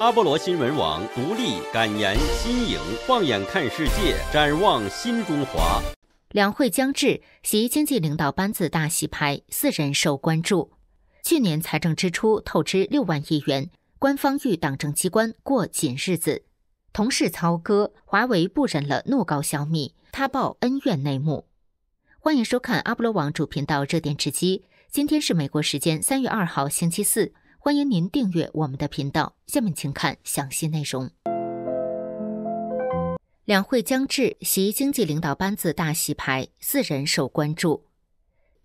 阿波罗新闻网独立感言，新颖，放眼看世界，展望新中华。两会将至，习经济领导班子大洗牌，四人受关注。去年财政支出透支六万亿元，官方与党政机关过紧日子。同事操哥，华为不忍了，怒告小米，他曝恩怨内幕。欢迎收看阿波罗网主频道热点直击。今天是美国时间三月二号，星期四。欢迎您订阅我们的频道。下面请看详细内容。两会将至，习经济领导班子大洗牌，四人受关注。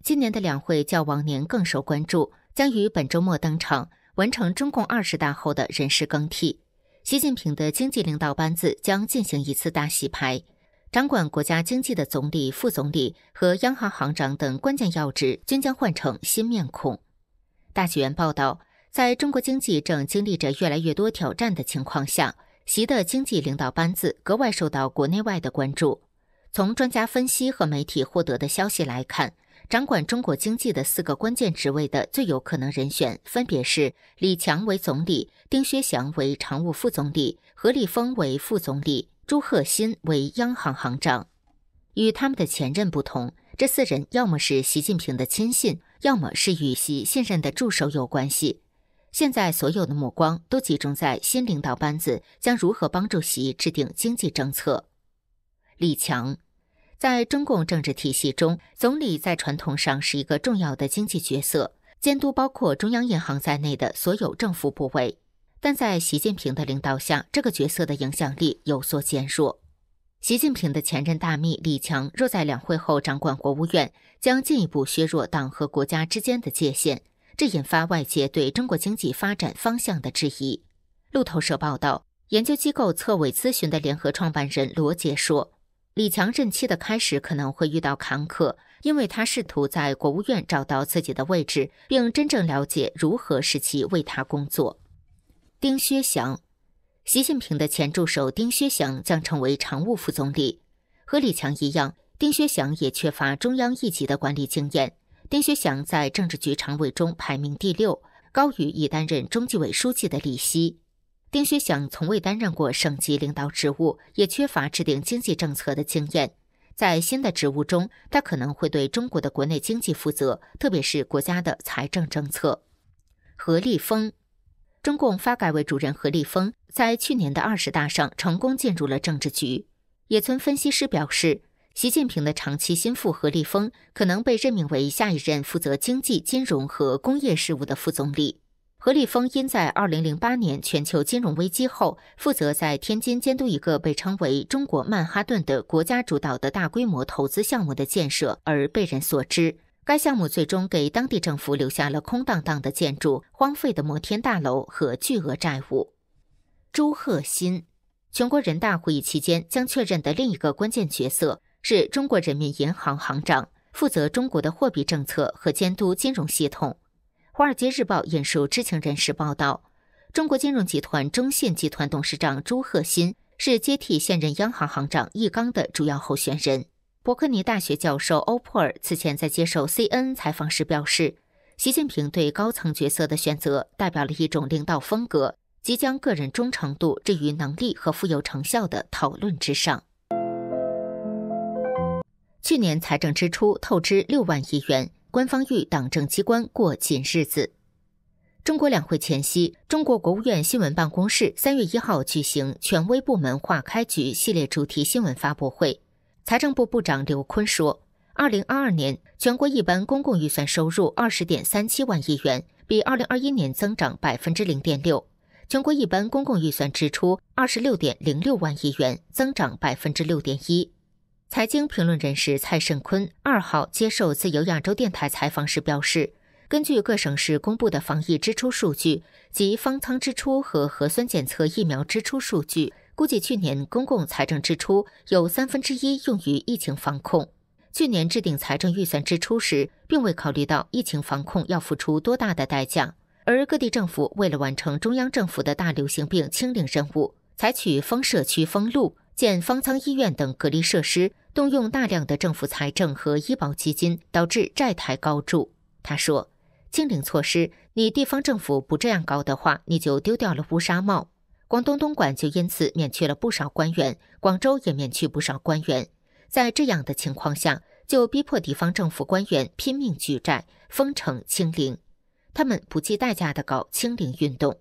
今年的两会较往年更受关注，将于本周末登场，完成中共二十大后的人事更替。习近平的经济领导班子将进行一次大洗牌，掌管国家经济的总理、副总理和央行行长等关键要职均将换成新面孔。大纪元报道。在中国经济正经历着越来越多挑战的情况下，习的经济领导班子格外受到国内外的关注。从专家分析和媒体获得的消息来看，掌管中国经济的四个关键职位的最有可能人选分别是：李强为总理，丁薛祥为常务副总理，何立峰为副总理，朱鹤新为央行行长。与他们的前任不同，这四人要么是习近平的亲信，要么是与习信任的助手有关系。现在所有的目光都集中在新领导班子将如何帮助习制定经济政策。李强在中共政治体系中，总理在传统上是一个重要的经济角色，监督包括中央银行在内的所有政府部委。但在习近平的领导下，这个角色的影响力有所减弱。习近平的前任大秘李强若在两会后掌管国务院，将进一步削弱党和国家之间的界限。这引发外界对中国经济发展方向的质疑。路透社报道，研究机构策委咨询的联合创办人罗杰说：“李强任期的开始可能会遇到坎坷，因为他试图在国务院找到自己的位置，并真正了解如何使其为他工作。”丁薛祥，习近平的前助手丁薛祥将成为常务副总理。和李强一样，丁薛祥也缺乏中央一级的管理经验。丁薛祥在政治局常委中排名第六，高于已担任中纪委书记的李希。丁薛祥从未担任过省级领导职务，也缺乏制定经济政策的经验。在新的职务中，他可能会对中国的国内经济负责，特别是国家的财政政策。何立峰，中共发改委主任何立峰在去年的二十大上成功进入了政治局。野村分析师表示。习近平的长期心腹何立峰可能被任命为下一任负责经济、金融和工业事务的副总理。何立峰因在二零零八年全球金融危机后负责在天津监督一个被称为“中国曼哈顿”的国家主导的大规模投资项目的建设而被人所知。该项目最终给当地政府留下了空荡荡的建筑、荒废的摩天大楼和巨额债务。朱鹤新，全国人大会议期间将确认的另一个关键角色。是中国人民银行行长，负责中国的货币政策和监督金融系统。《华尔街日报》引述知情人士报道，中国金融集团中信集团董事长朱鹤新是接替现任央行行长易纲的主要候选人。伯克尼大学教授欧珀尔此前在接受 CN 采访时表示，习近平对高层角色的选择代表了一种领导风格，即将个人忠诚度置于能力和富有成效的讨论之上。去年财政支出透支六万亿元，官方与党政机关过紧日子。中国两会前夕，中国国务院新闻办公室三月一号举行权威部门化开局系列主题新闻发布会。财政部部长刘昆说，二零二二年全国一般公共预算收入二十点三七万亿元，比二零二一年增长百分之零点六；全国一般公共预算支出二十六点零六万亿元，增长百分之六点一。财经评论人士蔡盛坤二号接受自由亚洲电台采访时表示，根据各省市公布的防疫支出数据及方舱支出和核酸检测、疫苗支出数据，估计去年公共财政支出有三分之一用于疫情防控。去年制定财政预算支出时，并未考虑到疫情防控要付出多大的代价，而各地政府为了完成中央政府的大流行病清零任务，采取封社区、封路。建方舱医院等隔离设施，动用大量的政府财政和医保基金，导致债台高筑。他说：“清零措施，你地方政府不这样搞的话，你就丢掉了乌纱帽。”广东东莞就因此免去了不少官员，广州也免去不少官员。在这样的情况下，就逼迫地方政府官员拼命举债、封城清零，他们不计代价地搞清零运动。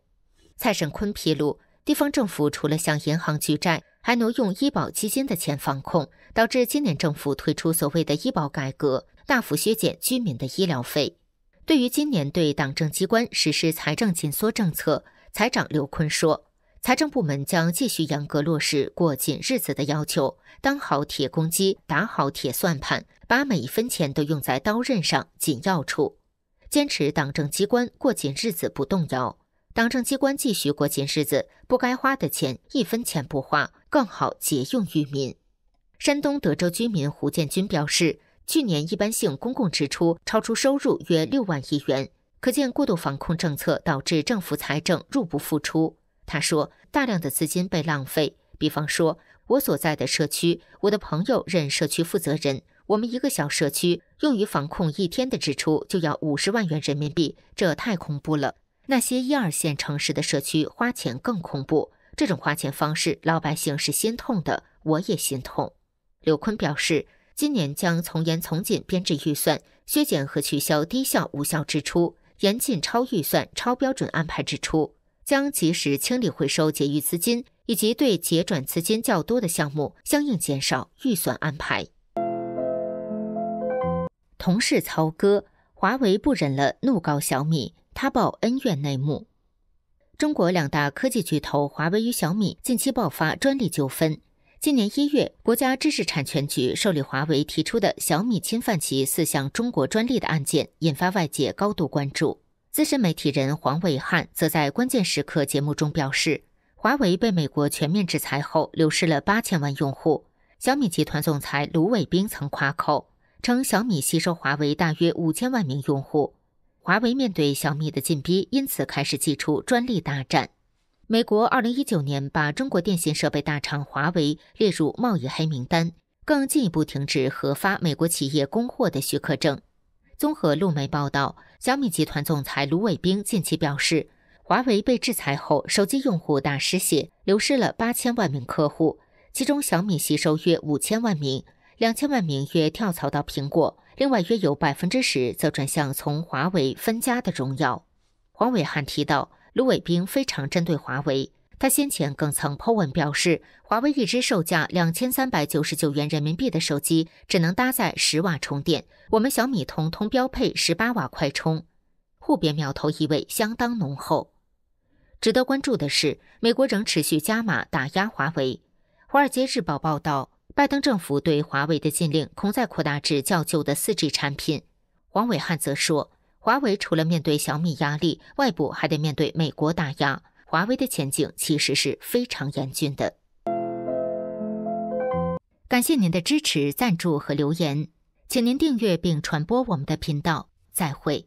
蔡沈坤披露。地方政府除了向银行举债，还挪用医保基金的钱防控，导致今年政府推出所谓的医保改革，大幅削减居民的医疗费。对于今年对党政机关实施财政紧缩政策，财长刘昆说，财政部门将继续严格落实过紧日子的要求，当好铁公鸡，打好铁算盘，把每一分钱都用在刀刃上、紧要处，坚持党政机关过紧日子不动摇。党政机关继续过紧日子，不该花的钱一分钱不花，更好节用于民。山东德州居民胡建军表示，去年一般性公共支出超出收入约六万亿元，可见过度防控政策导致政府财政入不敷出。他说，大量的资金被浪费，比方说，我所在的社区，我的朋友任社区负责人，我们一个小社区用于防控一天的支出就要五十万元人民币，这太恐怖了。那些一二线城市的社区花钱更恐怖，这种花钱方式老百姓是心痛的，我也心痛。刘坤表示，今年将从严从紧编制预算，削减和取消低效无效支出，严禁超预算、超标准安排支出，将及时清理回收结余资金，以及对结转资金较多的项目相应减少预算安排。同事曹哥，华为不忍了，怒告小米。他曝恩怨内幕：中国两大科技巨头华为与小米近期爆发专利纠纷。今年一月，国家知识产权局受理华为提出的小米侵犯其四项中国专利的案件，引发外界高度关注。资深媒体人黄伟汉则在关键时刻节目中表示，华为被美国全面制裁后，流失了八千万用户。小米集团总裁卢伟冰曾夸口称，小米吸收华为大约五千万名用户。华为面对小米的进逼，因此开始祭出专利大战。美国二零一九年把中国电信设备大厂华为列入贸易黑名单，更进一步停止核发美国企业供货的许可证。综合路媒报道，小米集团总裁卢伟冰近期表示，华为被制裁后，手机用户大失血，流失了八千万名客户，其中小米吸收约五千万名，两千万名约跳槽到苹果。另外，约有百分之十则转向从华为分家的荣耀。黄伟汉提到，卢伟冰非常针对华为，他先前更曾抛文表示，华为一只售价两千三百九十九元人民币的手机，只能搭载十瓦充电，我们小米通通标配十八瓦快充，互别苗头意味相当浓厚。值得关注的是，美国仍持续加码打压华为。《华尔街日报》报道。拜登政府对华为的禁令恐再扩大至较旧的 4G 产品。黄伟汉则说，华为除了面对小米压力，外部还得面对美国打压，华为的前景其实是非常严峻的。感谢您的支持、赞助和留言，请您订阅并传播我们的频道。再会。